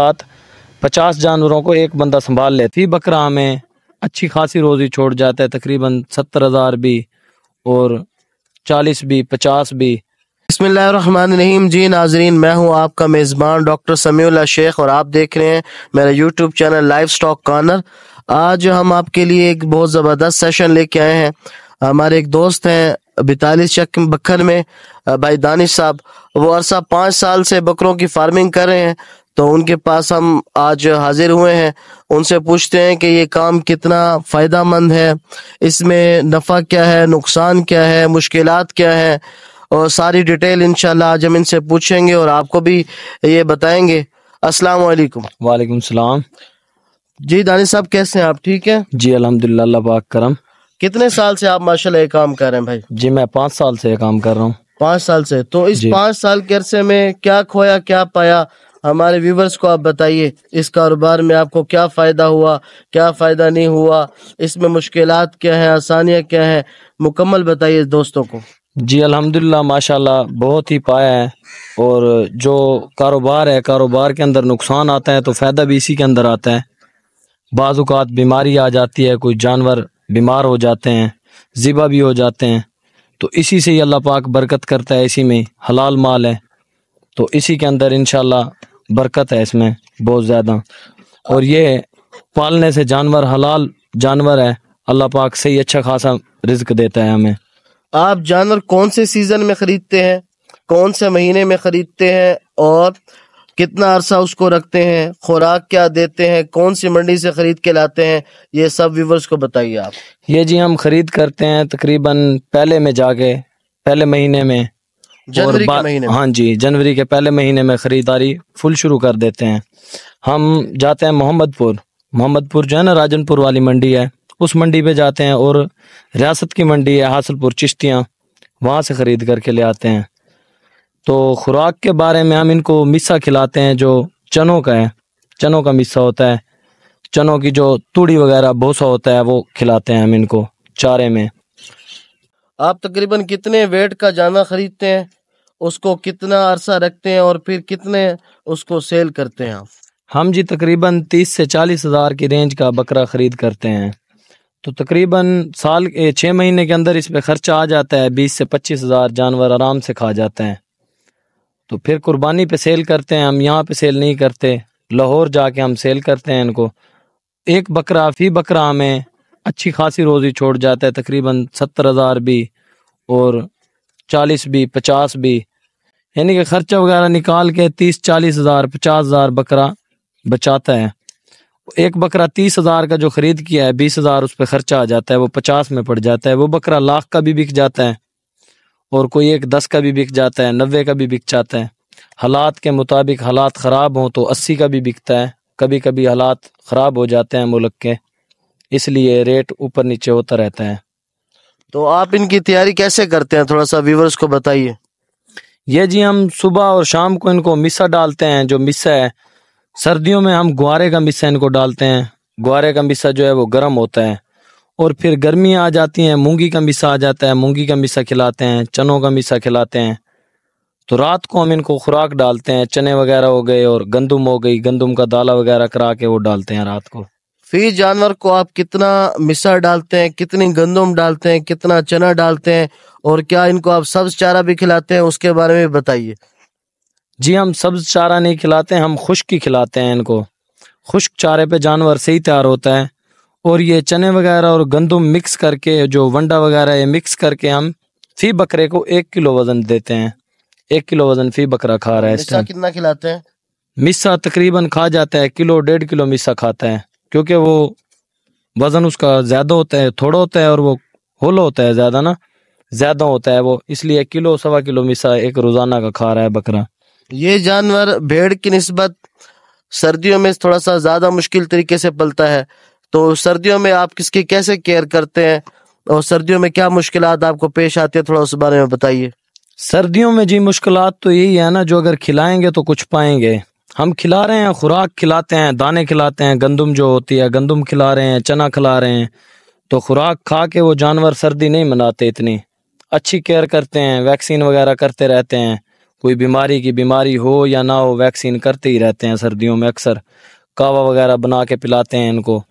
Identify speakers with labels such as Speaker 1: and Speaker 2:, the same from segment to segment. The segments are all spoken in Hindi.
Speaker 1: साथ पचास जानवरों को एक बंदा संभाल लेती बकरा में अच्छी खासी रोज़ी छोड़ जाता है तकरीबन सत्तर हज़ार भी और चालीस भी पचास भी
Speaker 2: बसमीम जी नाजरीन मैं हूँ आपका मेज़बान डॉक्टर समीउल्ला शेख और आप देख रहे हैं मेरा YouTube channel live stock corner आज हम आपके लिए एक बहुत ज़बरदस्त सेशन लेके आए हैं हमारे एक दोस्त हैं बैतालीस चक बखर में भाई दानिश साहब वो अरसा पाँच साल से बकरों की फार्मिंग कर रहे हैं तो उनके पास हम आज हाजिर हुए हैं उनसे पूछते हैं कि ये काम कितना फ़ायदा मंद है इसमें नफ़ा क्या है नुकसान क्या है मुश्किल क्या है और सारी डिटेल इंशाल्लाह आज हम इनसे पूछेंगे और आपको भी ये बताएंगे अस्सलाम वालेकुम वालेकुम सलाम जी दानिश साहब कैसे हैं आप ठीक है जी अलहमदिल्ला पाक करम कितने साल से आप माशाल्लाह ये काम कर रहे हैं भाई जी
Speaker 1: मैं पाँच साल से ये काम कर रहा हूँ
Speaker 2: पाँच साल से तो इस पाँच साल के अरसे में क्या खोया क्या पाया हमारे व्यूवर्स को आप बताइए इस कारोबार में आपको क्या फ़ायदा हुआ क्या फ़ायदा नहीं हुआ इसमें मुश्किल क्या हैं आसानियाँ क्या हैं मुकम्मल बताइए दोस्तों को
Speaker 1: जी अल्हम्दुलिल्लाह माशाल्लाह बहुत ही पाया है और जो कारोबार है कारोबार के अंदर नुकसान आता है तो फ़ायदा भी इसी के अंदर आता है बाज़ात बीमारी आ जाती है कोई जानवर बीमार हो जाते हैं ज़िबा भी हो जाते हैं तो इसी से ही अल्लाह पाक बरकत करता है इसी में हलाल माल है तो इसी के अंदर इन बरकत है इसमें बहुत ज़्यादा और ये पालने से जानवर हलाल जानवर है अल्लाह पाक से ही अच्छा खासा रिस्क देता है हमें
Speaker 2: आप जानवर कौन से सीज़न में ख़रीदते हैं कौन से महीने में ख़रीदते हैं और कितना अरसा उसको रखते हैं खुराक क्या देते हैं कौन सी मंडी से ख़रीद के लाते हैं ये सब व्यूवर्स को बताइए आप
Speaker 1: ये जी हम ख़रीद करते हैं तकरीबन पहले में जाके पहले महीने में
Speaker 2: जनवरी के महीने में। हाँ
Speaker 1: जी जनवरी के पहले महीने में खरीदारी फुल शुरू कर देते हैं हम जाते हैं मोहम्मदपुर मोहम्मदपुर जो है ना राजनपुर वाली मंडी है उस मंडी पे जाते हैं और रियासत की मंडी है हासिलपुर चिश्तियाँ वहाँ से ख़रीद करके ले आते हैं तो खुराक के बारे में हम इनको मिस्सा खिलाते हैं जो चनों का है चनों का मिस्सा होता है चनों की जो तूड़ी वगैरह भूसा होता है वो खिलाते हैं हम इनको चारे में
Speaker 2: आप तकरीबन कितने वेट का जाना खरीदते हैं उसको कितना अरसा रखते हैं और फिर कितने उसको सेल करते हैं
Speaker 1: हम जी तकरीबन तीस से चालीस हज़ार की रेंज का बकरा ख़रीद करते हैं तो तकरीबन साल छः महीने के अंदर इस पर ख़र्चा आ जाता है बीस से पच्चीस हज़ार जानवर आराम से खा जाते हैं तो फिर कुर्बानी पे सेल करते हैं हम यहाँ पे सेल नहीं करते लाहौर जाके हम सेल करते हैं इनको एक बकरा फी बकरा हमें अच्छी खासी रोज़ी छोड़ जाता है तकरीबन सत्तर हज़ार भी और चालीस भी पचास भी यानी कि खर्चा वगैरह निकाल के तीस चालीस हजार पचास हजार बकरा बचाता है एक बकरा तीस हजार का जो खरीद किया है बीस हजार उस पर खर्चा आ जाता है वो पचास में पड़ जाता है वो बकरा लाख का भी बिक जाता है और कोई एक दस का भी बिक जाता है नब्बे का भी बिक जाता है हालात के मुताबिक हालात ख़राब हों तो अस्सी का भी बिकता है कभी कभी हालात ख़राब हो जाते हैं मुल्क के इसलिए रेट ऊपर नीचे होता रहता है तो आप
Speaker 2: इनकी तैयारी कैसे करते हैं थोड़ा सा व्यूवर्स को बताइए
Speaker 1: ये जी हम सुबह और शाम को इनको मिसा डालते हैं जो मिसा है सर्दियों में हम गुआरे का मिसा इनको डालते हैं गुआरे का मिसा जो है वो गर्म होता है और फिर गर्मियाँ आ जाती हैं मूंगी का मिसा आ जाता है मूंगी का मिसा खिलाते हैं चनों का मिसा खिलाते हैं तो रात को हम इनको खुराक डालते हैं चने वगैरह हो गए और गंदम हो गई गंदम का दाला वगैरह करा के वो डालते हैं रात को फिर जानवर
Speaker 2: को आप कितना मिसा डालते हैं कितनी गंदम डालते हैं कितना चना डालते हैं और क्या इनको आप सब्ज चारा भी खिलाते हैं उसके बारे में बताइए
Speaker 1: जी हम सब्ज चारा नहीं खिलाते हम खुश्क खिलाते हैं इनको खुश्क चारे पे जानवर सही तैयार होता है और ये चने वगैरह और गंदम मिक्स करके जो वंडा वगैरह ये मिक्स करके हम फी बकरे को एक किलो वजन देते हैं एक किलो वजन फी बकरा खा रहा है कितना खिलाते हैं मिसा तकरीबन खा जाता है किलो डेढ़ किलो मिसा खाता है क्योंकि वो वजन उसका ज्यादा होता है थोड़ा होता है और वो होलो होता है ज्यादा ना ज्यादा होता है वो इसलिए किलो सवा किलो मिसा एक रोजाना का खा रहा है बकरा ये जानवर
Speaker 2: भेड़ की नस्बत सर्दियों में थोड़ा सा ज्यादा मुश्किल तरीके से पलता है तो सर्दियों में आप किसकी कैसे केयर करते हैं और सर्दियों में क्या मुश्किल आपको पेश आती है
Speaker 1: थोड़ा उस बारे में बताइए सर्दियों में जी मुश्किल तो यही है ना जो अगर खिलाएंगे तो कुछ पाएंगे हम खिला रहे हैं खुराक खिलाते हैं दाने खिलाते हैं गंदम जो होती है गंदम खिला रहे हैं चना खिला रहे हैं तो खुराक खा के वो जानवर सर्दी नहीं मनाते इतनी अच्छी केयर करते हैं वैक्सीन वगैरह करते रहते हैं कोई बीमारी की बीमारी हो या ना हो वैक्सीन करते ही रहते हैं सर्दियों में अक्सर कावा वगैरह बना के पिलाते हैं इनको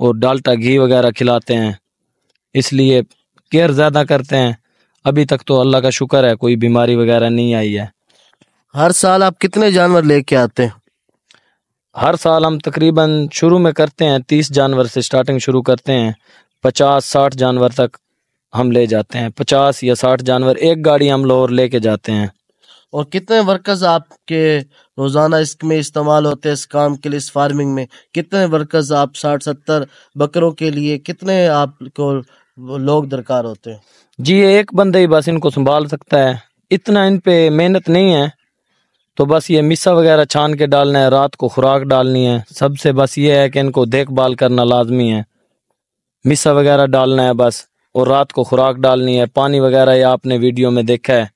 Speaker 1: और डाल्टा घी वगैरह खिलाते हैं इसलिए केयर ज़्यादा करते हैं अभी तक तो अल्लाह का शुक्र है कोई बीमारी वगैरह नहीं आई है
Speaker 2: हर साल आप कितने जानवर लेके आते हैं
Speaker 1: हर साल हम तकरीबन शुरू में करते हैं तीस जानवर से स्टार्टिंग शुरू करते हैं पचास साठ जानवर तक हम ले जाते हैं पचास या साठ जानवर एक गाड़ी हम लोग लेके जाते हैं
Speaker 2: और कितने वर्कर्स आपके रोज़ाना इसमें इस्तेमाल होते हैं इस काम के लिए इस फार्मिंग में कितने वर्कर्स आप साठ सत्तर
Speaker 1: बकरों के लिए कितने आपको लोग दरकार होते हैं जी एक बंदा ही बस इनको संभाल सकता है इतना इन पे मेहनत नहीं है तो बस ये मिसा वगैरह छान के डालना है रात को खुराक डालनी है सबसे बस ये है कि इनको देखभाल करना लाजमी है मिसा वगैरह डालना है बस और रात को खुराक डालनी है पानी वगैरह ये आपने वीडियो में देखा है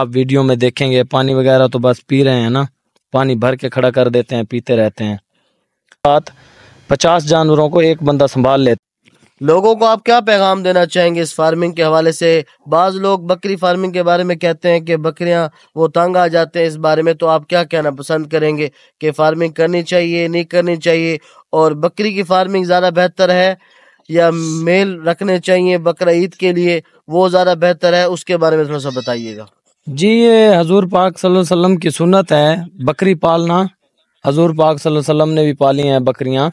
Speaker 1: आप वीडियो में देखेंगे पानी वगैरह तो बस पी रहे हैं ना पानी भर के खड़ा कर देते हैं पीते रहते हैं रात पचास जानवरों को एक बंदा संभाल लेता
Speaker 2: लोगों को आप क्या पैगाम देना चाहेंगे इस फार्मिंग के हवाले से बाज लोग बकरी फार्मिंग के बारे में कहते हैं कि बकरियां वो तंग आ जाते हैं इस बारे में तो आप क्या कहना पसंद करेंगे कि फार्मिंग करनी चाहिए नहीं करनी चाहिए और बकरी की फार्मिंग ज़्यादा बेहतर है या मेल रखने चाहिए बकरा ईद के लिए वो ज़्यादा बेहतर है उसके बारे में थोड़ा सा बताइएगा
Speaker 1: जी ये हजूर पाक सल्लल्लाहु की सुनत है बकरी पालना हजूर पाक सल्लल्लाहु ने भी पाली हैं बकरियाँ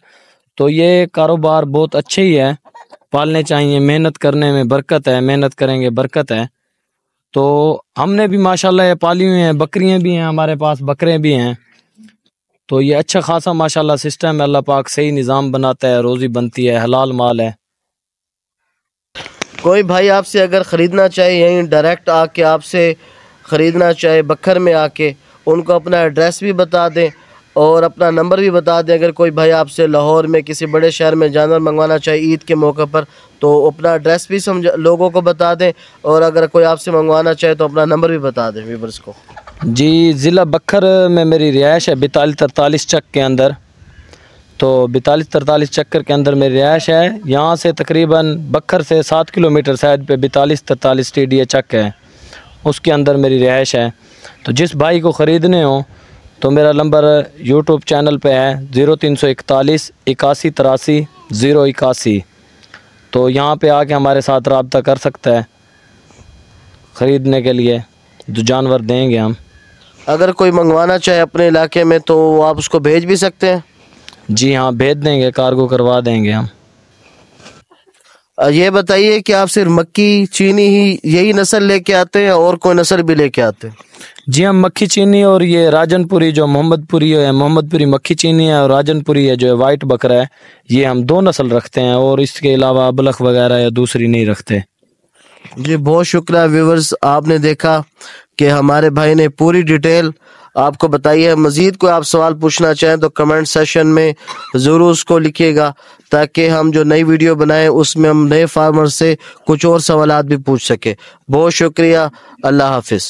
Speaker 1: तो ये कारोबार बहुत अच्छे ही है पालने चाहिए मेहनत करने में बरकत है मेहनत करेंगे बरकत है तो हमने भी माशाल्लाह ये पाली हुई हैं बकरियां भी हैं हमारे पास बकरे भी हैं तो ये अच्छा खासा माशाल्लाह सिस्टम है अल्लाह पाक सही निज़ाम बनाता है रोज़ी बनती है हलाल माल है
Speaker 2: कोई भाई आपसे अगर ख़रीदना चाहे यहीं डायरेक्ट आके आपसे ख़रीदना चाहे बखर में आके उनको अपना एड्रेस भी बता दें और अपना नंबर भी बता दें अगर कोई भाई आपसे लाहौर में किसी बड़े शहर में जानवर मंगवाना चाहे ईद के मौके पर तो अपना एड्रेस भी समझा लोगों को बता दें और अगर कोई आपसे मंगवाना चाहे तो अपना नंबर भी बता दें वीबर्स को
Speaker 1: जी ज़िला बखर में मेरी रिहाइश है बैतालीस तरतालीस चक के अंदर तो बैतालीस तरतालीस चक्कर के अंदर मेरी रिहाइश है यहाँ से तकरीबन बखर से सात किलोमीटर साइड पर बैतालीस तरतालीस टी डी चक है उसके अंदर मेरी रिहाइश है तो जिस भाई को ख़रीदने हों तो मेरा नंबर यूट्यूब चैनल पे है ज़ीरो तीन सौ इकतालीस इक्यासी तिरासी ज़ीरो इक्यासी तो यहाँ पे आके हमारे साथ रबता कर सकता है ख़रीदने के लिए जो जानवर देंगे हम
Speaker 2: अगर कोई मंगवाना चाहे अपने इलाके में तो आप उसको भेज भी सकते हैं
Speaker 1: जी हाँ भेज देंगे कार्गो करवा देंगे हम ये बताइए कि आप सिर्फ मक्की चीनी ही यही
Speaker 2: नस्ल लेके आते हैं और कोई नस्ल भी लेके आते हैं
Speaker 1: जी हम हाँ, मक्खी चीनी और ये राजनपुरी जो मोहम्मदपुरी है मोहम्मदपुरी मक्खी चीनी है और राजनपुरी है जो है वाइट बकरा है ये हम दो नस्ल रखते हैं और इसके अलावा अबलख वगैरह या दूसरी नहीं रखते
Speaker 2: जी बहुत शुक्रिया व्यूवर्स आपने देखा कि हमारे भाई ने पूरी डिटेल आपको बताइए मजीद कोई आप सवाल पूछना चाहें तो कमेंट सेशन में ज़रूर उसको लिखिएगा ताकि हम जो नई वीडियो बनाएं उसमें हम नए फार्मर से कुछ और सवाल भी पूछ सकें बहुत शुक्रिया अल्लाह हाफिज़